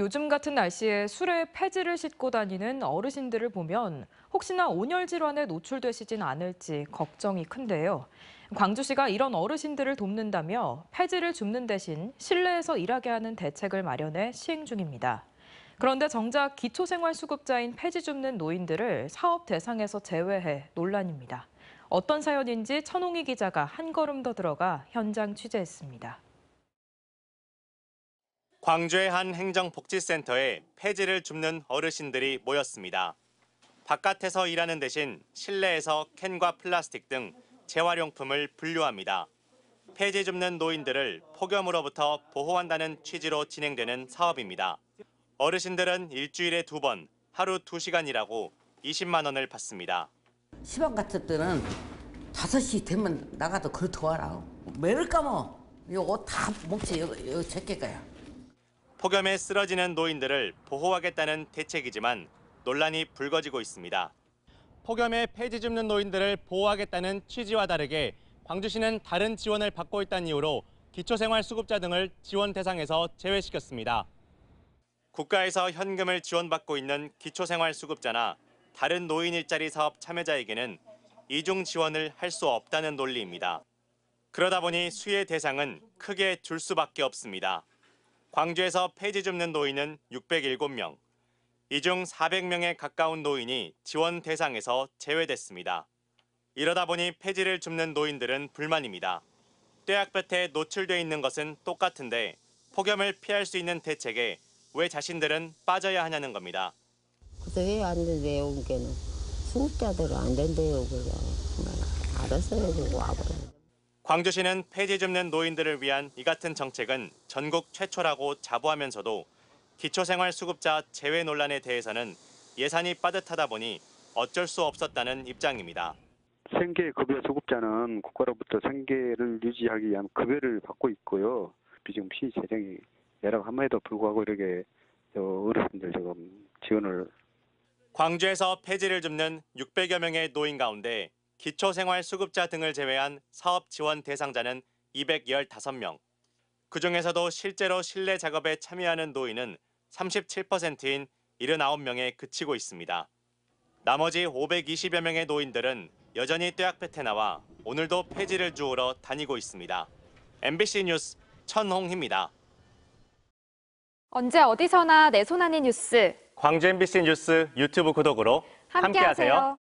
요즘 같은 날씨에 술에 폐지를 싣고 다니는 어르신들을 보면 혹시나 온열 질환에 노출되시진 않을지 걱정이 큰데요. 광주시가 이런 어르신들을 돕는다며 폐지를 줍는 대신 실내에서 일하게 하는 대책을 마련해 시행 중입니다. 그런데 정작 기초생활수급자인 폐지 줍는 노인들을 사업 대상에서 제외해 논란입니다. 어떤 사연인지 천홍희 기자가 한 걸음 더 들어가 현장 취재했습니다. 광주의 한 행정복지센터에 폐지를 줍는 어르신들이 모였습니다. 바깥에서 일하는 대신 실내에서 캔과 플라스틱 등 재활용품을 분류합니다. 폐지 줍는 노인들을 폭염으로부터 보호한다는 취지로 진행되는 사업입니다. 어르신들은 일주일에 두번 하루 두시간이라고 20만 원을 받습니다. 시방 같은 때는 5시 되면 나가도 그렇다 와라. 매를 까먹 이거 다 목재 이거 제게 거야. 폭염에 쓰러지는 노인들을 보호하겠다는 대책이지만 논란이 불거지고 있습니다. 폭염에 폐지 줍는 노인들을 보호하겠다는 취지와 다르게 광주시는 다른 지원을 받고 있다는 이유로 기초생활수급자 등을 지원 대상에서 제외시켰습니다. 국가에서 현금을 지원받고 있는 기초생활수급자나 다른 노인 일자리 사업 참여자에게는 이중 지원을 할 수 없다는 논리입니다. 그러다 보니 수혜 대상은 크게 줄 수밖에 없습니다. 광주에서 폐지 줍는 노인은 607명, 이 중 400명에 가까운 노인이 지원 대상에서 제외됐습니다. 이러다 보니 폐지를 줍는 노인들은 불만입니다. 떼약볕에 노출돼 있는 것은 똑같은데 폭염을 피할 수 있는 대책에 왜 자신들은 빠져야 하냐는 겁니다. 그래서 해야 온게는. 수자들안 된대요, 그래. 알아서 와버려. 광주시는 폐지 줍는 노인들을 위한 이 같은 정책은 전국 최초라고 자부하면서도 기초생활수급자 제외 논란에 대해서는 예산이 빠듯하다 보니 어쩔 수 없었다는 입장입니다. 생계급여 수급자는 국가로부터 생계를 유지하기 위한 급여를 받고 있고요. 지금 시재정이 여러 한마에도 불구하고 이렇게 어르신들 지금 지원을 광주에서 폐지를 줍는 600여 명의 노인 가운데 기초생활수급자 등을 제외한 사업 지원 대상자는 215명. 그중에서도 실제로 실내 작업에 참여하는 노인은 37%인 79명에 그치고 있습니다. 나머지 520여 명의 노인들은 여전히 뙤약볕에 나와 오늘도 폐지를 주우러 다니고 있습니다. MBC 뉴스 천홍희입니다. 언제 어디서나 내 손안의 뉴스. 광주 MBC 뉴스 유튜브 구독으로 함께하세요. 함께